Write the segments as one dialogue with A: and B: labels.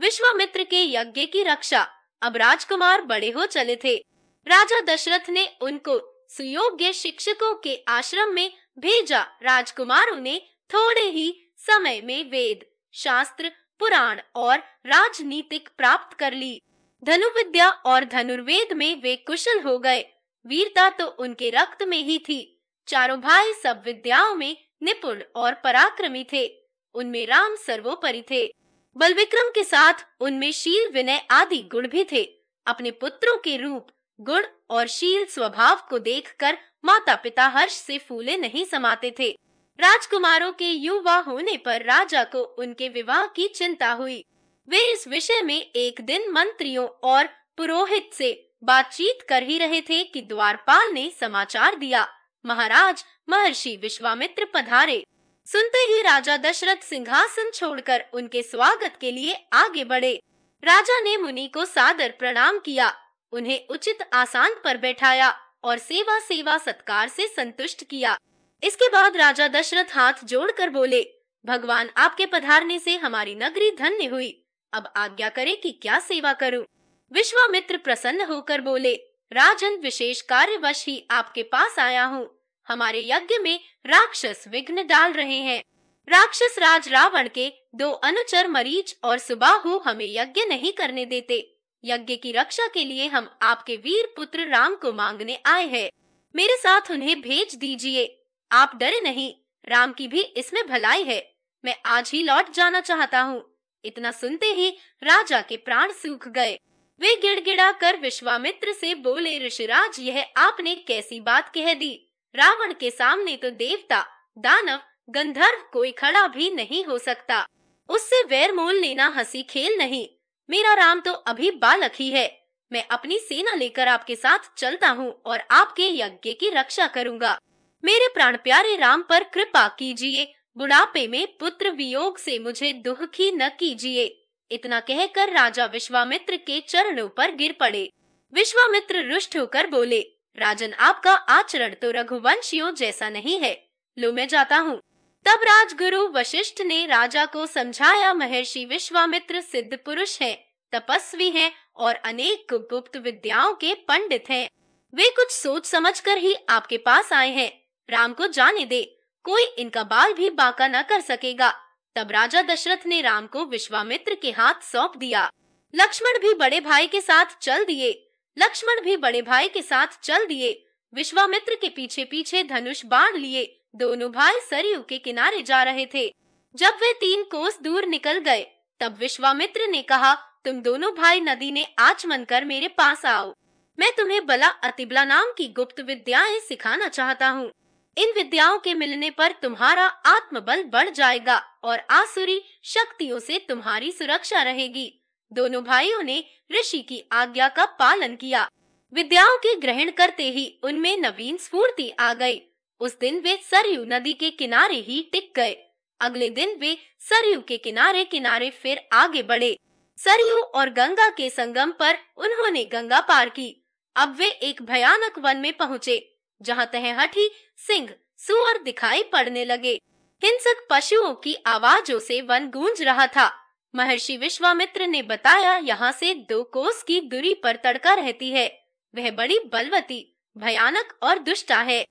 A: विश्वामित्र के यज्ञ की रक्षा अब राजकुमार बड़े हो चले थे राजा दशरथ ने उनको सुयोग्य शिक्षकों के आश्रम में भेजा राजकुमार उन्हें थोड़े ही समय में वेद शास्त्र पुराण और राजनीतिक प्राप्त कर ली धनुविद्या और धनुर्वेद में वे कुशल हो गए वीरता तो उनके रक्त में ही थी चारों भाई सब विद्याओं में निपुण और पराक्रमी थे उनमें राम सर्वोपरि थे बलविक्रम के साथ उनमें शील विनय आदि गुण भी थे अपने पुत्रों के रूप गुण और शील स्वभाव को देखकर माता पिता हर्ष से फूले नहीं समाते थे राजकुमारों के युवा होने पर राजा को उनके विवाह की चिंता हुई वे इस विषय में एक दिन मंत्रियों और पुरोहित से बातचीत कर ही रहे थे कि द्वारपाल ने समाचार दिया महाराज महर्षि विश्वामित्र पधारे सुनते ही राजा दशरथ सिंहासन छोड़कर उनके स्वागत के लिए आगे बढ़े राजा ने मुनि को सादर प्रणाम किया उन्हें उचित आसान पर बैठाया और सेवा सेवा सत्कार से संतुष्ट किया इसके बाद राजा दशरथ हाथ जोड़कर बोले भगवान आपके पधारने से हमारी नगरी धन्य हुई अब आज्ञा करे कि क्या सेवा करूं। विश्वामित्र प्रसन्न होकर बोले राजन विशेष कार्यवश ही आपके पास आया हूँ हमारे यज्ञ में राक्षस विघ्न डाल रहे हैं राक्षस राज रावण के दो अनुचर मरीज और सुबाहु हमें यज्ञ नहीं करने देते यज्ञ की रक्षा के लिए हम आपके वीर पुत्र राम को मांगने आए हैं मेरे साथ उन्हें भेज दीजिए आप डरे नहीं राम की भी इसमें भलाई है मैं आज ही लौट जाना चाहता हूँ इतना सुनते ही राजा के प्राण सूख गए वे गिड़गिड़ा कर विश्वामित्र से बोले ऋषिराज यह आपने कैसी बात कह दी रावण के सामने तो देवता दानव गंधर्व कोई खड़ा भी नहीं हो सकता उससे वैर मोल लेना हंसी खेल नहीं मेरा राम तो अभी बालक ही है मैं अपनी सेना लेकर आपके साथ चलता हूँ और आपके यज्ञ की रक्षा करूँगा मेरे प्राण प्यारे राम पर कृपा कीजिए बुढ़ापे में पुत्र वियोग से मुझे दुखी न कीजिए इतना कहकर राजा विश्वामित्र के चरणों पर गिर पड़े विश्वामित्र रुष्ट होकर बोले राजन आपका आचरण तो रघुवंशियों जैसा नहीं है लो मैं जाता हूँ तब राजगुरु वशिष्ठ ने राजा को समझाया महर्षि विश्वामित्र सिद्ध पुरुष हैं, तपस्वी हैं और अनेक गुप्त विद्याओं के पंडित हैं। वे कुछ सोच समझ कर ही आपके पास आए हैं राम को जाने दे कोई इनका बाल भी बाका न कर सकेगा तब राजा दशरथ ने राम को विश्वामित्र के हाथ सौंप दिया लक्ष्मण भी बड़े भाई के साथ चल दिए लक्ष्मण भी बड़े भाई के साथ चल दिए विश्वामित्र के पीछे पीछे धनुष बाढ़ लिए दोनों भाई सरयू के किनारे जा रहे थे जब वे तीन कोस दूर निकल गए तब विश्वामित्र ने कहा तुम दोनों भाई नदी ने आचमन कर मेरे पास आओ मैं तुम्हें बला अतिबला नाम की गुप्त विद्याएं सिखाना चाहता हूँ इन विद्याओं के मिलने पर तुम्हारा आत्मबल बढ़ जाएगा और आसुरी शक्तियों से तुम्हारी सुरक्षा रहेगी दोनों भाइयों ने ऋषि की आज्ञा का पालन किया विद्याओं के ग्रहण करते ही उनमें नवीन स्फूर्ति आ गई उस दिन वे सरयू नदी के किनारे ही टिक गए अगले दिन वे सरयू के किनारे किनारे फिर आगे बढ़े सरयू और गंगा के संगम पर उन्होंने गंगा पार की अब वे एक भयानक वन में पहुँचे जहाँ तह हठी सिंह सुअर दिखाई पड़ने लगे हिंसक पशुओं की आवाजों से वन गूंज रहा था महर्षि विश्वामित्र ने बताया यहाँ से दो कोस की दूरी पर तड़का रहती है वह बड़ी बलवती भयानक और दुष्टा है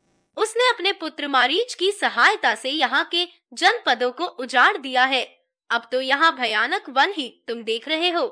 A: उसने अपने पुत्र मारीच की सहायता से यहाँ के जनपदों को उजाड़ दिया है अब तो यहाँ भयानक वन ही तुम देख रहे हो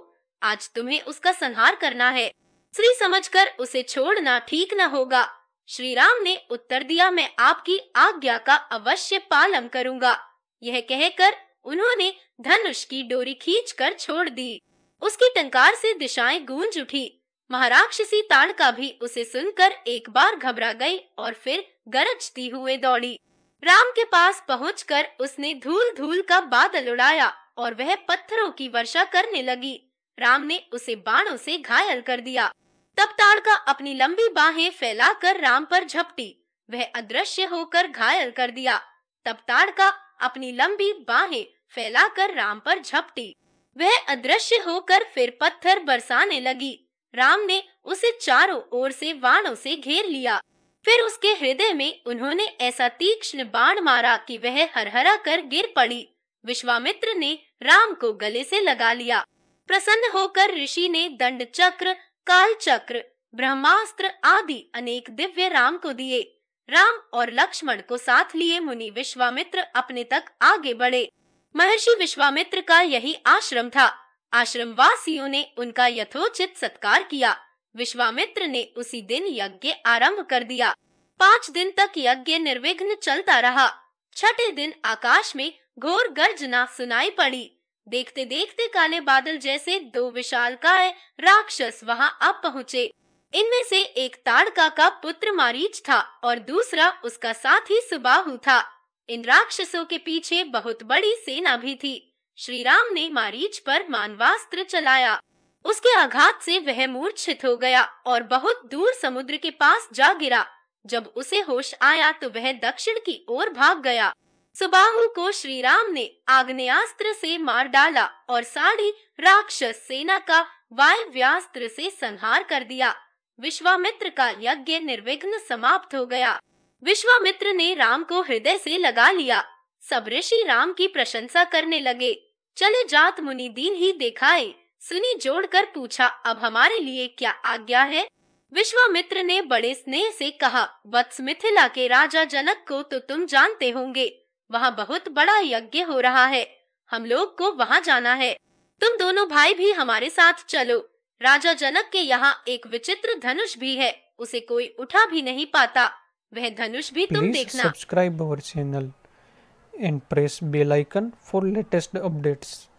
A: आज तुम्हें उसका संहार करना है श्री समझकर उसे छोड़ना ठीक न होगा श्री राम ने उत्तर दिया मैं आपकी आज्ञा का अवश्य पालन करूंगा यह कहकर उन्होंने धनुष की डोरी खींचकर छोड़ दी उसकी टंकार से दिशाएं गूंज उठी महाराक्षसी ताड़का भी उसे सुनकर एक बार घबरा गई और फिर गरजती हुए दौड़ी राम के पास पहुंचकर उसने धूल धूल का बादल उड़ाया और वह पत्थरों की वर्षा करने लगी राम ने उसे बाणों से घायल कर दिया तब ताड़का अपनी लंबी बाहें फैलाकर राम पर झपटी वह अदृश्य होकर घायल कर दिया तब ताड़का अपनी लंबी बाहें फैलाकर राम पर झपटी वह अदृश्य होकर फिर पत्थर बरसाने लगी राम ने उसे चारों ओर से बाणों से घेर लिया फिर उसके हृदय में उन्होंने ऐसा तीक्ष्ण बाण मारा कि वह हरहरा कर गिर पड़ी विश्वामित्र ने राम को गले से लगा लिया प्रसन्न होकर ऋषि ने दंड चक्र काल चक्र ब्रह्मास्त्र आदि अनेक दिव्य राम को दिए राम और लक्ष्मण को साथ लिए मुनि विश्वामित्र अपने तक आगे बढ़े महर्षि विश्वामित्र का यही आश्रम था आश्रम वासियों ने उनका यथोचित सत्कार किया विश्वामित्र ने उसी दिन यज्ञ आरंभ कर दिया पाँच दिन तक यज्ञ निर्विघ्न चलता रहा छठे दिन आकाश में घोर गर्जना सुनाई पड़ी देखते देखते काले बादल जैसे दो विशाल काय राक्षस वहाँ अब पहुँचे इनमें से एक ताड़का का पुत्र मारीच था और दूसरा उसका साथ ही सुबाहू था इन राक्षसों के पीछे बहुत बड़ी सेना भी थी श्री राम ने मारीच पर मानवास्त्र चलाया उसके आघात से वह मूर्छित हो गया और बहुत दूर समुद्र के पास जा गिरा जब उसे होश आया तो वह दक्षिण की ओर भाग गया सुबाहु को श्री राम ने आग्नेस्त्र से मार डाला और साढ़ी राक्षस सेना का वायव्यास्त्र से संहार कर दिया विश्वामित्र का यज्ञ निर्विघ्न समाप्त हो गया विश्वामित्र ने राम को हृदय से लगा लिया सब ऋषि राम की प्रशंसा करने लगे चले जात मुनि दीन ही देखाए सुनी जोड़कर पूछा अब हमारे लिए क्या आज्ञा है विश्वामित्र ने बड़े स्नेह से कहा वत्स मिथिला के राजा जनक को तो तुम जानते होंगे वहाँ बहुत बड़ा यज्ञ हो रहा है हम लोग को वहाँ जाना है तुम दोनों भाई भी हमारे साथ चलो राजा जनक के यहाँ एक विचित्र धनुष भी है उसे कोई उठा भी नहीं पाता वह धनुष भी तुम देखना subscribe our channel and press bell icon for latest updates